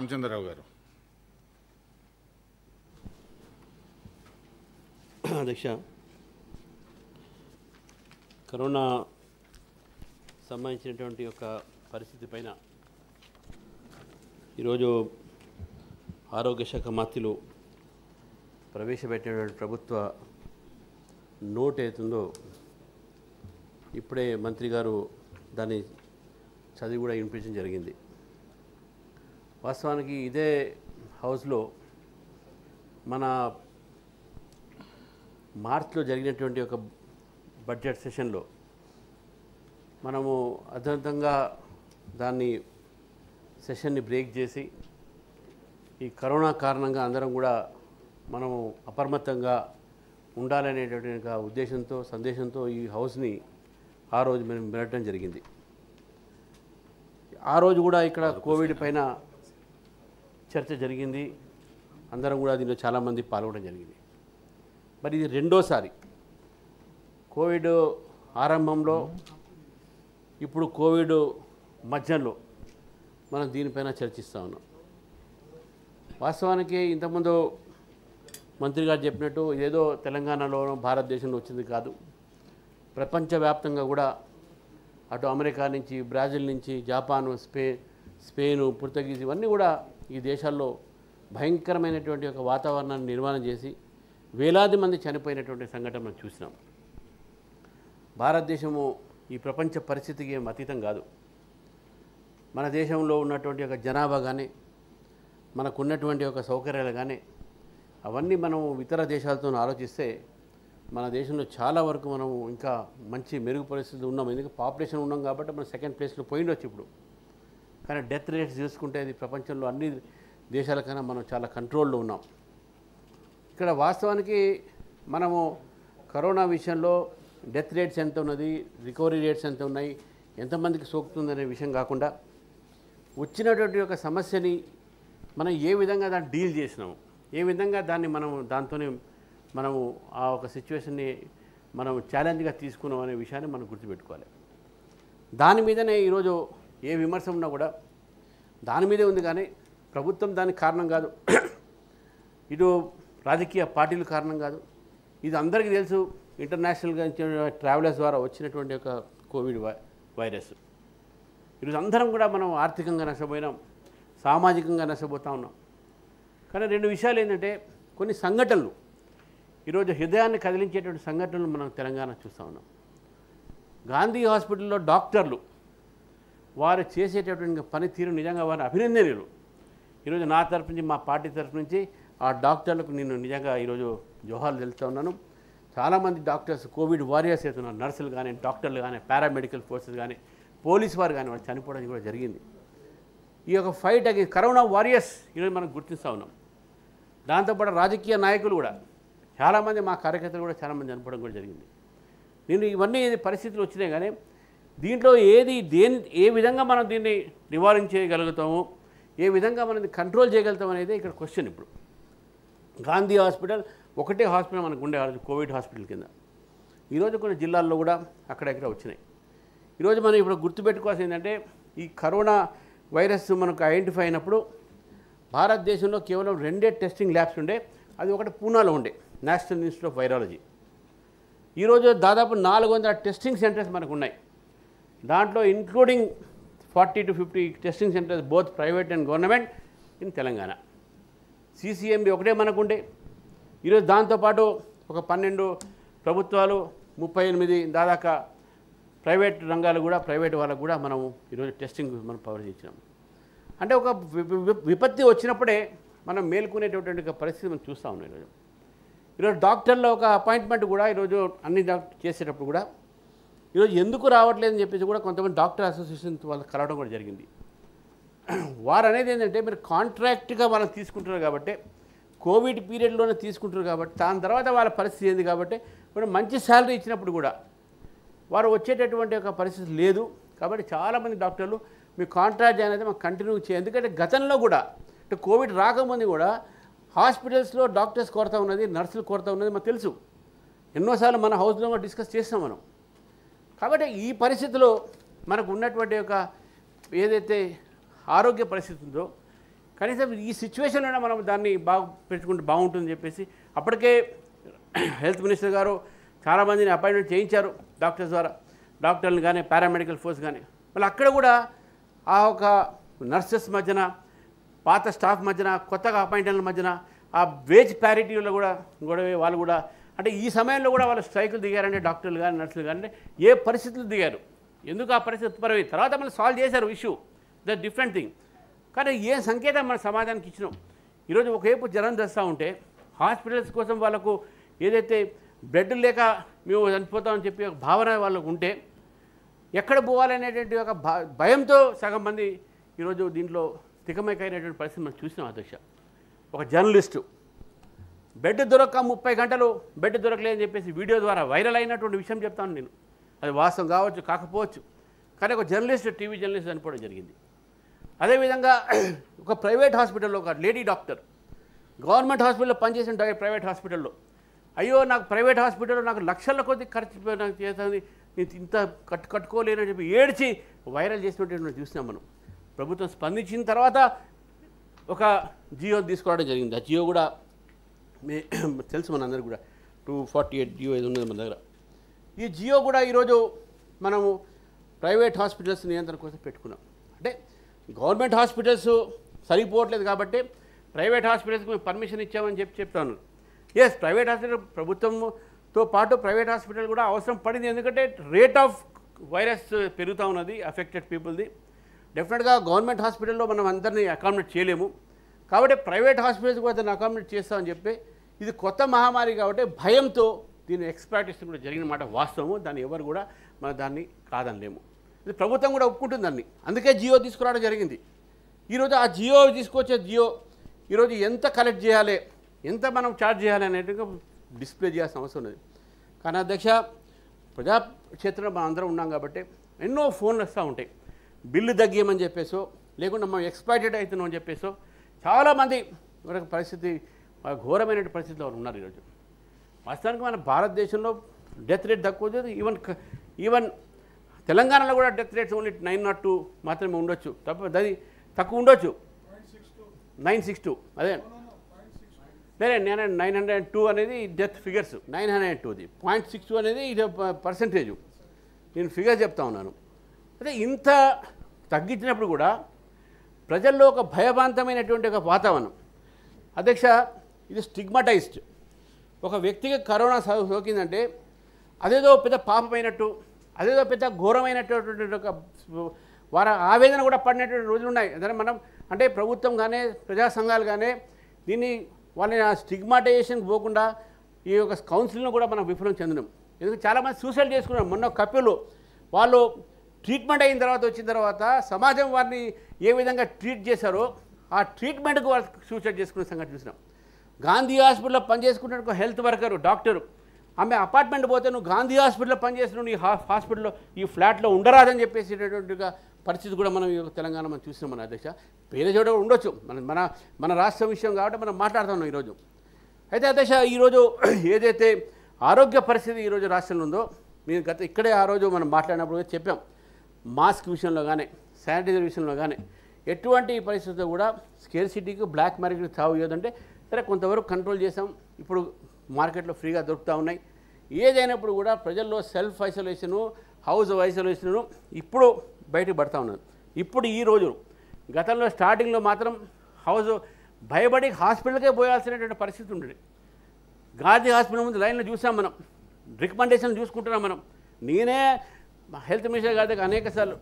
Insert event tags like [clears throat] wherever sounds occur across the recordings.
రామచంద్రరావు గారు అధ్యక్ష కరోనా సంబంధించినటువంటి యొక్క పరిస్థితి పైన ఈరోజు ఆరోగ్య శాఖ మాత్రులు ప్రవేశపెట్టినటువంటి ప్రభుత్వ నోట్ ఏతుందో ఇప్పుడే మంత్రి గారు దాన్ని చదివి కూడా వినిపించడం జరిగింది వాస్తవానికి ఇదే హౌస్లో మన మార్చ్లో జరిగినటువంటి ఒక బడ్జెట్ సెషన్లో మనము అద్భుతంగా దాన్ని సెషన్ని బ్రేక్ చేసి ఈ కరోనా కారణంగా అందరం కూడా మనము అప్రమత్తంగా ఉండాలనేటువంటి ఉద్దేశంతో సందేశంతో ఈ హౌస్ని ఆ రోజు మేము వినటం జరిగింది ఆ రోజు కూడా ఇక్కడ కోవిడ్ పైన చర్చ జరిగింది అందరం కూడా దీనిలో చాలామంది పాల్గొనడం జరిగింది మరి ఇది రెండోసారి కోవిడ్ ఆరంభంలో ఇప్పుడు కోవిడ్ మధ్యలో మనం దీనిపైన చర్చిస్తూ ఉన్నాం వాస్తవానికి ఇంతకుముందు మంత్రి గారు చెప్పినట్టు ఏదో తెలంగాణలో భారతదేశంలో వచ్చింది కాదు ప్రపంచవ్యాప్తంగా కూడా అటు అమెరికా నుంచి బ్రాజిల్ నుంచి జపాను స్పెయిన్ స్పెయిన్ పుర్తుగీస్ ఇవన్నీ కూడా ఈ దేశాల్లో భయంకరమైనటువంటి ఒక వాతావరణాన్ని నిర్మాణం చేసి వేలాది మంది చనిపోయినటువంటి సంఘటన మనం చూసినాం భారతదేశము ఈ ప్రపంచ పరిస్థితికి ఏం అతీతం కాదు మన దేశంలో ఉన్నటువంటి ఒక జనాభా కానీ మనకున్నటువంటి ఒక సౌకర్యాలు కానీ అవన్నీ మనం ఇతర దేశాలతో ఆలోచిస్తే మన దేశంలో చాలా వరకు మనం ఇంకా మంచి మెరుగు పరిస్థితులు ఉన్నాం ఎందుకంటే పాపులేషన్ ఉన్నాం కాబట్టి మనం సెకండ్ ప్లేస్లో పోయిండొచ్చు ఇప్పుడు కానీ డెత్ రేట్స్ చూసుకుంటే అది ప్రపంచంలో అన్ని దేశాల కన్నా మనం చాలా కంట్రోల్లో ఉన్నాం ఇక్కడ వాస్తవానికి మనము కరోనా విషయంలో డెత్ రేట్స్ ఎంత ఉన్నది రికవరీ రేట్స్ ఎంత ఉన్నాయి ఎంతమందికి సోకుతుందనే విషయం కాకుండా వచ్చినటువంటి ఒక సమస్యని మనం ఏ విధంగా దాన్ని డీల్ చేసినాము ఏ విధంగా దాన్ని మనం దాంతోనే మనము ఆ ఒక సిచ్యువేషన్ని మనం ఛాలెంజ్గా తీసుకున్నాం అనే విషయాన్ని మనం గుర్తుపెట్టుకోవాలి దాని మీదనే ఈరోజు ఏ విమర్శ ఉన్నా కూడా దాని మీదే ఉంది కానీ ప్రభుత్వం దానికి కారణం కాదు [clears throat] ఇటు రాజకీయ పార్టీలు కారణం కాదు ఇది అందరికీ తెలుసు ఇంటర్నేషనల్గా ట్రావెలర్స్ ద్వారా వచ్చినటువంటి ఒక కోవిడ్ వైరస్ ఈరోజు అందరం కూడా మనం ఆర్థికంగా నష్టపోయినాం సామాజికంగా నష్టపోతూ ఉన్నాం కానీ రెండు విషయాలు ఏంటంటే కొన్ని సంఘటనలు ఈరోజు హృదయాన్ని కదిలించేటువంటి సంఘటనలు మనం తెలంగాణ చూస్తూ ఉన్నాం గాంధీ హాస్పిటల్లో డాక్టర్లు వారు చేసేటటువంటి పనితీరు నిజంగా వారిని అభినందనీయులు ఈరోజు నా తరఫు నుంచి మా పార్టీ తరఫు నుంచి ఆ డాక్టర్లకు నేను నిజంగా ఈరోజు జోహార్లు తెలుస్తూ ఉన్నాను చాలామంది డాక్టర్స్ కోవిడ్ వారియర్స్ అవుతున్నారు నర్సులు కానీ డాక్టర్లు కానీ పారామెడికల్ ఫోర్సెస్ కానీ పోలీస్ వారు కానీ వాళ్ళు చనిపోవడం కూడా జరిగింది ఈ యొక్క ఫైట్ అగే కరోనా వారియర్స్ ఈరోజు మనం గుర్తిస్తూ ఉన్నాం దాంతోపాటు రాజకీయ నాయకులు కూడా చాలామంది మా కార్యకర్తలు కూడా చాలామంది చనిపోవడం కూడా జరిగింది నేను ఇవన్నీ పరిస్థితులు వచ్చినాయి కానీ దీంట్లో ఏది దేని ఏ విధంగా మనం దీన్ని నివారించగలుగుతాము ఏ విధంగా మనం కంట్రోల్ చేయగలుగుతాం అనేది ఇక్కడ క్వశ్చన్ ఇప్పుడు గాంధీ హాస్పిటల్ ఒకటే హాస్పిటల్ మనకు ఉండే కోవిడ్ హాస్పిటల్ కింద ఈరోజు కొన్ని జిల్లాల్లో కూడా అక్కడక్కడ వచ్చినాయి ఈరోజు మనం ఇప్పుడు గుర్తుపెట్టుకోవాల్సి ఏంటంటే ఈ కరోనా వైరస్ మనకు ఐడెంటిఫై అయినప్పుడు భారతదేశంలో కేవలం రెండే టెస్టింగ్ ల్యాబ్స్ ఉండే అది ఒకటి పూనాలో ఉండే నేషనల్ ఇన్స్టిట్యూట్ ఆఫ్ వైరాలజీ ఈరోజు దాదాపు నాలుగు వందల టెస్టింగ్ సెంటర్స్ మనకు ఉన్నాయి దాంట్లో including forty to fifty testing centres both private and government in Telangana CCMB ఒకటే మనకుండే ఈరోజు దాంతోపాటు ఒక పన్నెండు ప్రభుత్వాలు ముప్పై ఎనిమిది దాదాకా ప్రైవేట్ రంగాలు కూడా ప్రైవేట్ వాళ్ళకు కూడా మనం ఈరోజు టెస్టింగ్ మనం పవర్ చేసినాం అంటే ఒక విపత్తి వచ్చినప్పుడే మనం మేల్కొనేటటువంటి పరిస్థితి మనం చూస్తూ ఉన్నాం ఈరోజు ఈరోజు డాక్టర్ల ఒక అపాయింట్మెంట్ కూడా ఈరోజు అన్ని డాక్టర్ చేసేటప్పుడు కూడా ఈరోజు ఎందుకు రావట్లేదని చెప్పేసి కూడా కొంతమంది డాక్టర్ అసోసియేషన్ వాళ్ళు కలవడం కూడా జరిగింది వారు అనేది ఏంటంటే మీరు కాంట్రాక్ట్గా మనం తీసుకుంటున్నారు కాబట్టి కోవిడ్ పీరియడ్లోనే తీసుకుంటారు కాబట్టి దాని తర్వాత వాళ్ళ పరిస్థితి ఏంది కాబట్టి మనం మంచి శాలరీ ఇచ్చినప్పుడు కూడా వారు వచ్చేటటువంటి ఒక పరిస్థితి లేదు కాబట్టి చాలామంది డాక్టర్లు మీ కాంట్రాక్ట్ అనేది మాకు కంటిన్యూ చేయాలి ఎందుకంటే గతంలో కూడా అంటే కోవిడ్ రాకముందు కూడా హాస్పిటల్స్లో డాక్టర్స్ కొరత ఉన్నది నర్సులు కొరత ఉన్నది మాకు తెలుసు ఎన్నోసార్లు మన హౌస్లో డిస్కస్ చేస్తాం మనం కాబట్టి ఈ పరిస్థితిలో మనకు ఉన్నటువంటి యొక్క ఏదైతే ఆరోగ్య పరిస్థితి ఉందో కనీసం ఈ సిచ్యువేషన్లోనే మనం దాన్ని బాగా పెట్టుకుంటే బాగుంటుందని చెప్పేసి అప్పటికే హెల్త్ మినిస్టర్ గారు చాలామందిని అపాయింట్మెంట్ చేయించారు డాక్టర్స్ ద్వారా డాక్టర్లు కానీ పారామెడికల్ ఫోర్స్ కానీ మళ్ళీ అక్కడ కూడా ఆ ఒక నర్సెస్ మధ్యన పాత స్టాఫ్ మధ్యన కొత్తగా అపాయింట్మెంట్ల మధ్యన ఆ వేజ్ ప్యారిటీలో కూడా గొడవ వాళ్ళు కూడా అంటే ఈ సమయంలో కూడా వాళ్ళు స్ట్రైకులు దిగారంటే డాక్టర్లు కానీ నర్సులు కానీ ఏ పరిస్థితులు దిగారు ఎందుకు ఆ పరిస్థితి ఉత్పరమైంది తర్వాత మనం సాల్వ్ చేశారు ఇష్యూ ద డిఫరెంట్ థింగ్ కానీ ఏ సంకేతం మన సమాజానికి ఇచ్చినాం ఈరోజు ఒకవైపు జనం తెస్తూ ఉంటే హాస్పిటల్స్ కోసం వాళ్ళకు ఏదైతే బ్లడ్ లేక మేము చనిపోతామని చెప్పి ఒక భావన వాళ్ళకు ఉంటే ఎక్కడ పోవాలనేటువంటి ఒక భయంతో సగం మంది ఈరోజు దీంట్లో స్థికమైకైనటువంటి పరిస్థితి మనం చూసినాం అధ్యక్ష ఒక జర్నలిస్టు బెడ్ దొరక్క ముప్పై గంటలు బెడ్ దొరకలేదని చెప్పేసి వీడియో ద్వారా వైరల్ అయినటువంటి విషయం చెప్తాను నేను అది వాస్తవం కావచ్చు కాకపోవచ్చు కానీ ఒక జర్నలిస్ట్ టీవీ జర్నలిస్ట్ అనుకోవడం జరిగింది అదేవిధంగా [clears throat] ఒక ప్రైవేట్ హాస్పిటల్లో ఒక లేడీ డాక్టర్ గవర్నమెంట్ హాస్పిటల్లో పనిచేసిన ప్రైవేట్ హాస్పిటల్లో అయ్యో నాకు ప్రైవేట్ హాస్పిటల్లో నాకు లక్షల కొద్ది ఖర్చు నాకు చేస్తుంది నేను ఇంత కట్టు కట్టుకోలేనని చెప్పి ఏడ్చి వైరల్ చేసినటువంటి చూసినాం మనం ప్రభుత్వం స్పందించిన తర్వాత ఒక జియో తీసుకోవడం జరిగింది ఆ జియో కూడా మే [coughs] తెలుసు మనందరికి కూడా టూ ఫార్టీ ఎయిట్ జియో ఏది ఉన్నది మన దగ్గర ఈ జియో కూడా ఈరోజు మనము ప్రైవేట్ హాస్పిటల్స్ నియంత్రణ కోసం పెట్టుకున్నాం అంటే గవర్నమెంట్ హాస్పిటల్స్ సరిపోవట్లేదు కాబట్టి ప్రైవేట్ హాస్పిటల్స్కి మేము పర్మిషన్ ఇచ్చామని చెప్పి చెప్తాను ఎస్ ప్రైవేట్ హాస్పిటల్ ప్రభుత్వంతో పాటు ప్రైవేట్ హాస్పిటల్ కూడా అవసరం పడింది ఎందుకంటే రేట్ ఆఫ్ వైరస్ పెరుగుతూ ఉన్నది అఫెక్టెడ్ పీపుల్ది డెఫినెట్గా గవర్నమెంట్ హాస్పిటల్లో మనం అందరినీ అకామిడేట్ చేయలేము కాబట్టి ప్రైవేట్ హాస్పిటల్స్ కూడా దాన్ని అకామిడేట్ చేస్తామని చెప్పి ఇది కొత్త మహమ్మారి కాబట్టి భయంతో దీన్ని ఎక్స్ప్లాటేషన్ కూడా జరిగిన మాట వాస్తవము దాన్ని ఎవరు కూడా మన దాన్ని కాదనలేము ఇది ప్రభుత్వం కూడా ఒప్పుకుంటుంది దాన్ని అందుకే జియో తీసుకురావడం జరిగింది ఈరోజు ఆ జియో తీసుకొచ్చే జియో ఈరోజు ఎంత కలెక్ట్ చేయాలి ఎంత మనం ఛార్జ్ చేయాలి అనేట్టుగా డిస్ప్లే చేయాల్సిన అవసరం ఉంది కానీ అధ్యక్ష ప్రజాక్షేత్రంలో మనం అందరం ఉన్నాం కాబట్టి ఎన్నో ఫోన్లు వస్తూ ఉంటాయి బిల్లు తగ్గేయమని చెప్పేసో లేకుండా మనం ఎక్స్పైర్డ్ అవుతున్నాం అని చెప్పేసో చాలామంది పరిస్థితి ఘోరమైన పరిస్థితిలో ఉన్నారు ఈరోజు వాస్తవానికి మన భారతదేశంలో డెత్ రేట్ తక్కువ ఈవెన్ ఈవెన్ తెలంగాణలో కూడా death rates only nine not two మాత్రమే ఉండొచ్చు తప్ప అది తక్కువ ఉండొచ్చు నైన్ సిక్స్ టూ అదే నైన్ నైన్ హండ్రెడ్ టూ అనేది death figures nine hundred and టూది పాయింట్ సిక్స్ టూ అనేది పర్సంటేజు నేను ఫిగర్ చెప్తా ఉన్నాను అదే ఇంత తగ్గించినప్పుడు కూడా ప్రజల్లో ఒక భయభాంతమైనటువంటి ఒక వాతావరణం అధ్యక్ష ఇది స్టిగ్మటైజ్డ్ ఒక వ్యక్తికి కరోనా సోకిందంటే అదేదో పెద్ద పాపమైనట్టు అదేదో పెద్ద ఘోరమైనటువంటి ఒక వారి ఆవేదన కూడా పడినటువంటి రోజులు ఉన్నాయి అదే మనం అంటే ప్రభుత్వం కానీ ప్రజా సంఘాలు కానీ దీన్ని వాళ్ళని ఆ స్టిగ్మాటైజేషన్ పోకుండా ఈ యొక్క కౌన్సిల్ను కూడా మనం విఫలం చెందడం ఎందుకంటే చాలామంది సూసైడ్ చేసుకున్నారు మొన్న కప్పిలు వాళ్ళు ట్రీట్మెంట్ అయిన తర్వాత వచ్చిన తర్వాత సమాజం వారిని ఏ విధంగా ట్రీట్ చేశారో ఆ ట్రీట్మెంట్కు వాళ్ళు సూసైడ్ చేసుకున్న సంగతి చూసినాం గాంధీ హాస్పిటల్లో పనిచేసుకున్న ఒక హెల్త్ వర్కరు డాక్టరు ఆమె అపార్ట్మెంట్ పోతే నువ్వు గాంధీ హాస్పిటల్లో పనిచేసిన ఈ హాస్పిటల్లో ఈ ఫ్లాట్లో ఉండరాదని చెప్పేసేటటువంటిగా పరిస్థితి కూడా మనం తెలంగాణ మనం చూసినాం మన అధ్యక్ష పేద చోట ఉండొచ్చు మన మన మన రాష్ట్ర విషయం కాబట్టి మనం మాట్లాడుతున్నాం ఈరోజు అయితే అధ్యక్ష ఈరోజు [clears throat] ఏదైతే ఆరోగ్య పరిస్థితి ఈరోజు రాష్ట్రంలో ఉందో మీరు గత ఇక్కడే ఆ రోజు మనం మాట్లాడినప్పుడు చెప్పాం మాస్క్ విషయంలో కానీ శానిటైజర్ విషయంలో కానీ ఎటువంటి పరిస్థితుల్లో కూడా సిటీకి బ్లాక్ మార్కెట్కి తావు చేయదంటే సరే కొంతవరకు కంట్రోల్ చేసాం ఇప్పుడు మార్కెట్లో ఫ్రీగా దొరుకుతూ ఉన్నాయి ఏదైనప్పుడు కూడా ప్రజల్లో సెల్ఫ్ ఐసోలేషను హౌస్ ఐసోలేషను ఇప్పుడు బయటకు పడతా ఉన్నారు ఇప్పుడు ఈ రోజు గతంలో స్టార్టింగ్లో మాత్రం హౌస్ భయపడి హాస్పిటల్కే పోయాల్సినటువంటి పరిస్థితి ఉండేది గాంధీ హాస్పిటల్ ముందు లైన్లో చూసాం మనం రికమెండేషన్ చూసుకుంటున్నాం మనం నేనే మా హెల్త్ మినిస్టర్ గారి దగ్గర అనేక సార్లు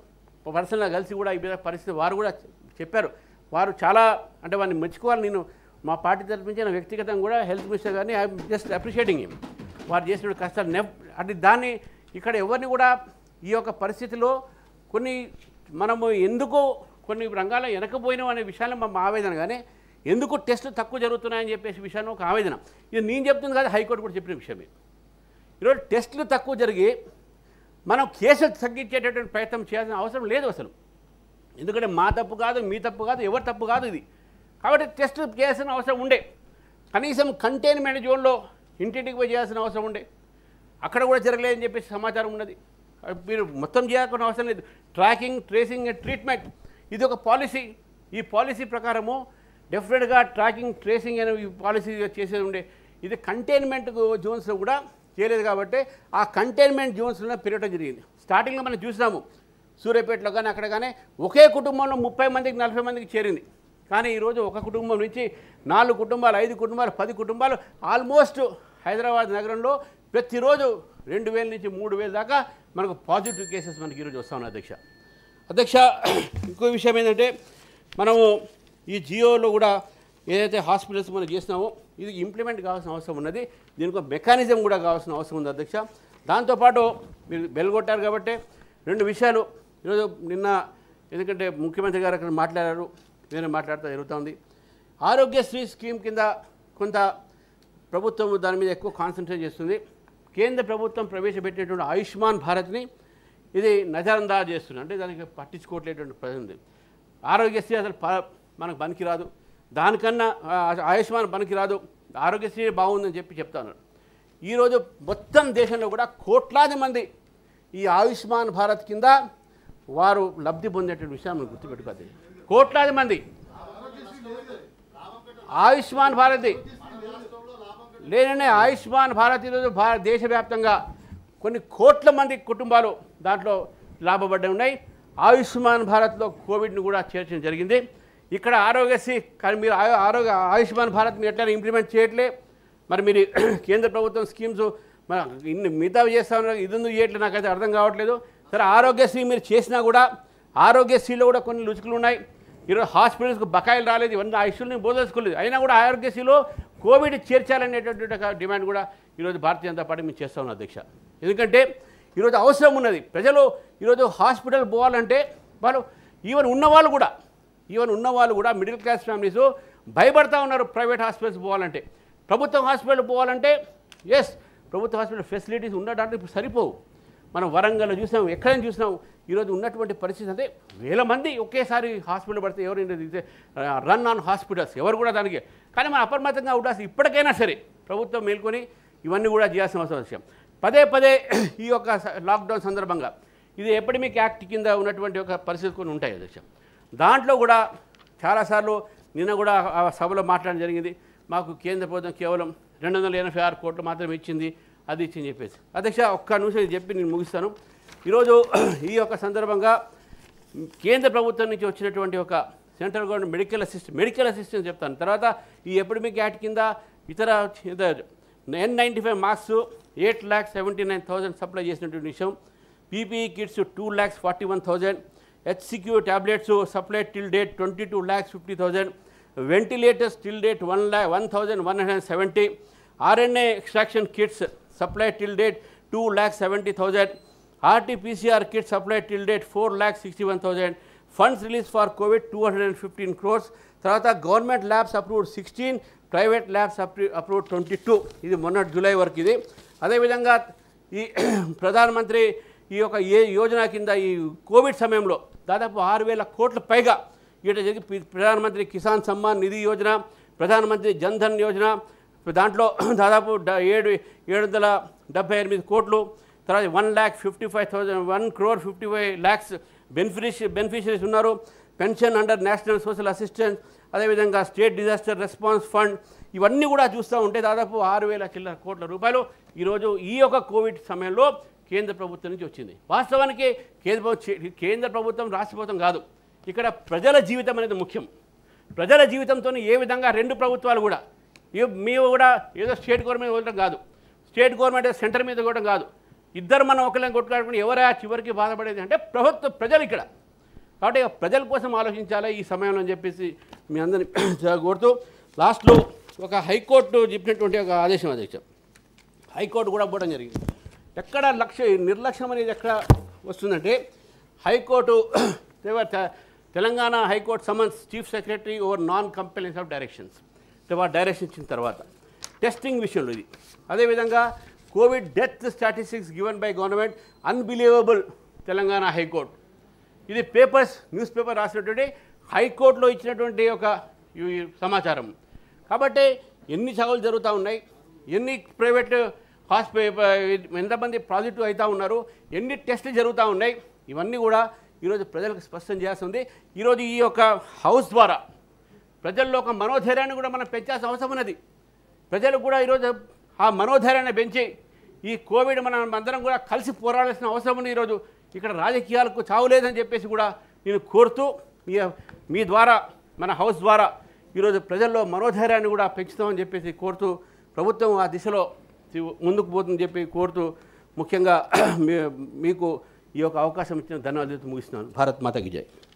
పర్సనల్గా కలిసి కూడా ఈ పరిస్థితి వారు కూడా చెప్పారు వారు చాలా అంటే వారిని మెచ్చుకోవాలి నేను మా పార్టీ తరపున వ్యక్తిగతంగా కూడా హెల్త్ మినిస్టర్ గారిని ఐ జస్ట్ అప్రిషియేటింగ్ ఏం వారు చేసిన కష్టాలు నె అంటే దాన్ని ఇక్కడ ఎవరిని కూడా ఈ యొక్క పరిస్థితిలో కొన్ని మనము ఎందుకో కొన్ని రంగాల్లో వెనకపోయినాం అనే విషయాన్ని మా ఆవేదన కానీ ఎందుకు టెస్టులు తక్కువ జరుగుతున్నాయని చెప్పేసి విషయాన్ని ఒక ఆవేదన ఇది నేను చెప్తుంది కాదు హైకోర్టు కూడా చెప్పిన విషయమే ఈరోజు టెస్టులు తక్కువ జరిగి మనం కేసులు తగ్గించేటటువంటి ప్రయత్నం చేయాల్సిన అవసరం లేదు అసలు ఎందుకంటే మా తప్పు కాదు మీ తప్పు కాదు ఎవరి తప్పు కాదు ఇది కాబట్టి టెస్ట్ చేయాల్సిన అవసరం ఉండే కనీసం కంటైన్మెంట్ జోన్లో ఇంటింటికి పోయి చేయాల్సిన అవసరం ఉండే అక్కడ కూడా జరగలేదని చెప్పేసి సమాచారం ఉన్నది మీరు మొత్తం చేయాల్సిన అవసరం లేదు ట్రాకింగ్ ట్రేసింగ్ ట్రీట్మెంట్ ఇది ఒక పాలసీ ఈ పాలసీ ప్రకారము డెఫినెట్గా ట్రాకింగ్ ట్రేసింగ్ అనే పాలసీ చేసేది ఉండే ఇది కంటైన్మెంట్ జోన్స్లో కూడా చేయలేదు కాబట్టి ఆ కంటైన్మెంట్ జోన్స్లో పెరగడం జరిగింది స్టార్టింగ్లో మనం చూసినాము సూర్యాపేటలో కానీ అక్కడ కానీ ఒకే కుటుంబంలో ముప్పై మందికి నలభై మందికి చేరింది కానీ ఈరోజు ఒక కుటుంబం నుంచి నాలుగు కుటుంబాలు ఐదు కుటుంబాలు పది కుటుంబాలు ఆల్మోస్ట్ హైదరాబాద్ నగరంలో ప్రతిరోజు రెండు వేల నుంచి మూడు వేల దాకా మనకు పాజిటివ్ కేసెస్ మనకి ఈరోజు వస్తా ఉన్నాయి అధ్యక్ష అధ్యక్ష ఇంకో విషయం ఏంటంటే మనము ఈ జియోలో కూడా ఏదైతే హాస్పిటల్స్ మనం చేసినామో ఇది ఇంప్లిమెంట్ కావాల్సిన అవసరం ఉన్నది దీనికి మెకానిజం కూడా కావాల్సిన అవసరం ఉంది అధ్యక్ష దాంతోపాటు మీరు బెల్గొట్టారు కాబట్టి రెండు విషయాలు ఈరోజు నిన్న ఎందుకంటే ముఖ్యమంత్రి గారు అక్కడ మాట్లాడారు నేను మాట్లాడుతూ జరుగుతుంది ఆరోగ్యశ్రీ స్కీమ్ కింద కొంత ప్రభుత్వం దాని మీద ఎక్కువ కాన్సన్ట్రేట్ చేస్తుంది కేంద్ర ప్రభుత్వం ప్రవేశపెట్టినటువంటి ఆయుష్మాన్ భారత్ని ఇది నజరందా చేస్తుంది అంటే దానికి పట్టించుకోవట్లేటువంటి ప్రజలు ఉంది ఆరోగ్యశ్రీ అసలు మనకు పనికిరాదు దానికన్నా ఆయుష్మాన్ పనికి రాదు ఆరోగ్యశ్రీ బాగుందని చెప్పి చెప్తాను ఈరోజు మొత్తం దేశంలో కూడా కోట్లాది మంది ఈ ఆయుష్మాన్ భారత్ కింద వారు లబ్ధి పొందేటువంటి విషయం మనం గుర్తుపెట్టుకోవాలి కోట్లాది మంది ఆయుష్మాన్ భారతి లేదంటే ఆయుష్మాన్ భారత్ ఈరోజు భారత దేశవ్యాప్తంగా కొన్ని కోట్ల మంది కుటుంబాలు దాంట్లో లాభపడ్డ ఉన్నాయి ఆయుష్మాన్ భారత్లో కోవిడ్ను కూడా చేర్చడం జరిగింది ఇక్కడ ఆరోగ్యశ్రీ కానీ మీరు ఆరోగ్య ఆయుష్మాన్ భారత్ మీరు ఎట్లా ఇంప్లిమెంట్ చేయట్లే మరి మీరు [clears throat] కేంద్ర ప్రభుత్వం స్కీమ్స్ మన ఇన్ని మిగతా చేస్తా ఉన్నారు ఇది ఎందుకు చేయట్లేదు నాకైతే అర్థం కావట్లేదు సరే ఆరోగ్యశ్రీ మీరు చేసినా కూడా ఆరోగ్యశ్రీలో కూడా కొన్ని రుచుకులు ఉన్నాయి ఈరోజు హాస్పిటల్స్కి బకాయిలు రాలేదు ఇవన్నీ ఆ బోధించుకోలేదు అయినా కూడా ఆరోగ్యశ్రీలో కోవిడ్ చేర్చాలనేటటువంటి డిమాండ్ కూడా ఈరోజు భారతీయ జనతా పార్టీ మేము చేస్తా ఉన్నాం అధ్యక్ష ఎందుకంటే ఈరోజు అవసరం ఉన్నది ప్రజలు ఈరోజు హాస్పిటల్ పోవాలంటే వాళ్ళు ఈవెన్ ఉన్నవాళ్ళు కూడా ఈవెన్ ఉన్నవాళ్ళు కూడా మిడిల్ క్లాస్ ఫ్యామిలీస్ భయపడతా ఉన్నారు ప్రైవేట్ హాస్పిటల్స్ పోవాలంటే ప్రభుత్వం హాస్పిటల్ పోవాలంటే ఎస్ ప్రభుత్వ హాస్పిటల్ ఫెసిలిటీస్ ఉండడానికి ఇప్పుడు సరిపోవు మనం వరంగల్ చూసాం ఎక్కడైనా చూసినాం ఈరోజు ఉన్నటువంటి పరిస్థితి అంటే వేల మంది ఒకేసారి హాస్పిటల్ పడితే ఎవరైనా రన్ ఆన్ హాస్పిటల్స్ ఎవరు కూడా దానికి కానీ మనం అప్రమత్తంగా ఉండాల్సి ఇప్పటికైనా సరే ప్రభుత్వం మేల్కొని ఇవన్నీ కూడా చేయాల్సిన అవసరం విషయం పదే పదే ఈ యొక్క లాక్డౌన్ సందర్భంగా ఇది ఎపిడమిక్ యాక్ట్ కింద ఉన్నటువంటి ఒక పరిస్థితి కొన్ని ఉంటాయి అధ్యక్షం దాంట్లో కూడా చాలాసార్లు నిన్న కూడా ఆ సభలో మాట్లాడడం జరిగింది మాకు కేంద్ర ప్రభుత్వం కేవలం రెండు వందల ఎనభై ఆరు కోట్లు మాత్రమే ఇచ్చింది అది ఇచ్చింది చెప్పేసి అధ్యక్ష ఒక్క నిమిషం చెప్పి నేను ముగిస్తాను ఈరోజు [clears throat] ఈ యొక్క సందర్భంగా కేంద్ర ప్రభుత్వం నుంచి వచ్చినటువంటి ఒక central government medical assistant medical assistant చెప్తాను తర్వాత ఈ ఎపిడమిక్ యాక్ట్ కింద ఇతర N ninety five masks eight lakhs seventy nine thousand supply చేసినటువంటి విషయం PPE kits two lakhs forty one thousand HCQ tablets supplied till date 22 lakhs 50,000, ventilators till date 1 lakh 1,170, RNA extraction kits supplied till date 2 lakh 70,000, RT-PCR kits supplied till date 4 lakh 61,000, funds release for COVID two hundred and fifteen crores తర్వాత government labs approved sixteen private labs approved twenty two ఇది మొన్న July వరకు ఇది అదేవిధంగా ఈ ప్రధానమంత్రి ఈ యొక్క ఏ యోజన కింద ఈ కోవిడ్ సమయంలో దాదాపు ఆరు వేల కోట్ల పైగా ఇట జరిగి ప్రధానమంత్రి కిసాన్ సమ్మాన్ నిధి యోజన ప్రధానమంత్రి జన్ధన్ యోజన దాంట్లో [clears throat] దాదాపు ఏడు ఏడు వందల డెబ్బై ఎనిమిది కోట్లు తర్వాత one lakh fifty five thousand one crore fifty five lakhs బెనిఫిషి బెనిఫిషరీస్ ఉన్నారు pension under national social assistance అదేవిధంగా స్టేట్ డిజాస్టర్ రెస్పాన్స్ ఫండ్ ఇవన్నీ కూడా చూస్తూ ఉంటే దాదాపు ఆరు వేల చిల్లర కోట్ల రూపాయలు ఈరోజు ఈ యొక్క కోవిడ్ సమయంలో కేంద్ర ప్రభుత్వం నుంచి వచ్చింది వాస్తవానికి కేంద్ర కేంద్ర ప్రభుత్వం రాష్ట్ర ప్రభుత్వం కాదు ఇక్కడ ప్రజల జీవితం అనేది ముఖ్యం ప్రజల జీవితంతో ఏ విధంగా రెండు ప్రభుత్వాలు కూడా మేము కూడా ఏదో స్టేట్ గవర్నమెంట్ వదలడం కాదు స్టేట్ గవర్నమెంట్ సెంటర్ మీద కూడా కాదు ఇద్దరు మనం ఒకరిని కొట్టుకోవడం ఎవరా చివరికి బాధపడేది అంటే ప్రభుత్వ ప్రజలు ఇక్కడ కాబట్టి ప్రజల కోసం ఆలోచించాలి ఈ సమయంలో అని చెప్పేసి మీ అందరిని [clears throat] కోరుతూ లాస్ట్లో ఒక హైకోర్టు చెప్పినటువంటి ఒక ఆదేశం అధ్యక్ష హైకోర్టు కూడా పోవడం జరిగింది ఎక్కడ లక్ష్య నిర్లక్ష్యం అనేది ఎక్కడ వస్తుందంటే high court [clears throat] Telangana high court summons chief secretary over non compliance of directions తర్వాత డైరెక్షన్ ఇచ్చిన తర్వాత టెస్టింగ్ విషయంలో ఇది అదేవిధంగా COVID death statistics given by government unbelievable Telangana high court ఇది పేపర్స్ న్యూస్ పేపర్ రాసినటువంటి హైకోర్టులో ఇచ్చినటువంటి ఒక సమాచారం కాబట్టి ఎన్ని చదువులు జరుగుతూ ఉన్నాయి ఎన్ని ప్రైవేట్ హాస్పిటల్ ఎంతమంది పాజిటివ్ అవుతూ ఉన్నారు ఎన్ని టెస్టులు జరుగుతూ ఉన్నాయి ఇవన్నీ కూడా ఈరోజు ప్రజలకు స్పష్టం చేయాల్సి ఉంది ఈరోజు ఈ యొక్క హౌస్ ద్వారా ప్రజల్లో ఒక మనోధైర్యాన్ని కూడా మనం పెంచాల్సిన అవసరం ఉన్నది ప్రజలు కూడా ఈరోజు ఆ మనోధైర్యాన్ని పెంచి ఈ కోవిడ్ మనం అందరం కూడా కలిసి పోరాడాల్సిన అవసరం ఉంది ఈరోజు ఇక్కడ రాజకీయాలకు చావు లేదని చెప్పేసి కూడా నేను కోరుతూ మీ మీ ద్వారా మన హౌస్ ద్వారా ఈరోజు ప్రజల్లో మనోధైర్యాన్ని కూడా పెంచుతామని చెప్పేసి కోరుతూ ప్రభుత్వం ఆ దిశలో ముందుకు పోతుందని చెప్పి కోరుతూ ముఖ్యంగా మీకు ఈ యొక్క అవకాశం ఇచ్చిన ధన్యవాదాలు ముగిస్తున్నాను భారత్ మాతకి జై